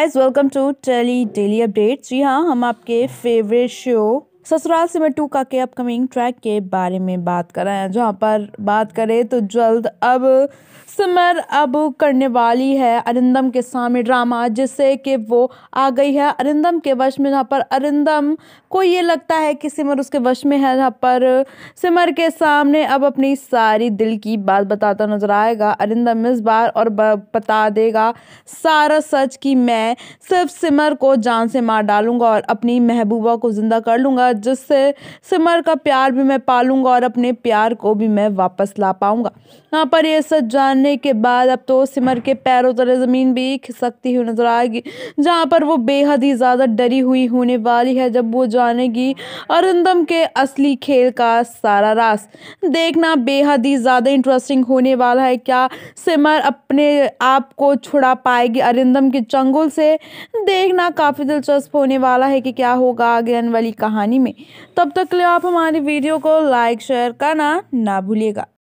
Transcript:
guys welcome to tele daily update जी हाँ हम आपके फेवरेट शो ससुराल सिमर टू का के अपकमिंग ट्रैक के बारे में बात कर रहे हैं जहाँ पर बात करें तो जल्द अब सिमर अब करने वाली है अरिंदम के सामने ड्रामा जिससे कि वो आ गई है अरिंदम के वश में जहाँ पर अरिंदम को ये लगता है कि सिमर उसके वश में है जहाँ पर सिमर के सामने अब अपनी सारी दिल की बात बताता नजर आएगा अरिंदम इस बार और बता देगा सारा सच कि मैं सिर्फ सिमर को जान से मार डालूंगा और अपनी महबूबा को ज़िंदा कर लूँगा होगा जिससे सिमर का प्यार भी मैं पालूंगा और अपने प्यार को भी मैं वापस ला पाऊंगा यहाँ पर यह सच जानने के बाद अब तो सिमर के पैरों तले ज़मीन भी खिसकती हुई नज़र आएगी जहाँ पर वो बेहद ही ज़्यादा डरी हुई होने वाली है जब वो जानेगी अरिंदम के असली खेल का सारा रास देखना बेहद ही ज़्यादा इंटरेस्टिंग होने वाला है क्या सिमर अपने आप को छुड़ा पाएगी अरिंदम के चंगुल से देखना काफ़ी दिलचस्प होने वाला है कि क्या होगा आगे वाली कहानी में तब तक के लिए आप हमारी वीडियो को लाइक शेयर करना ना भूलिएगा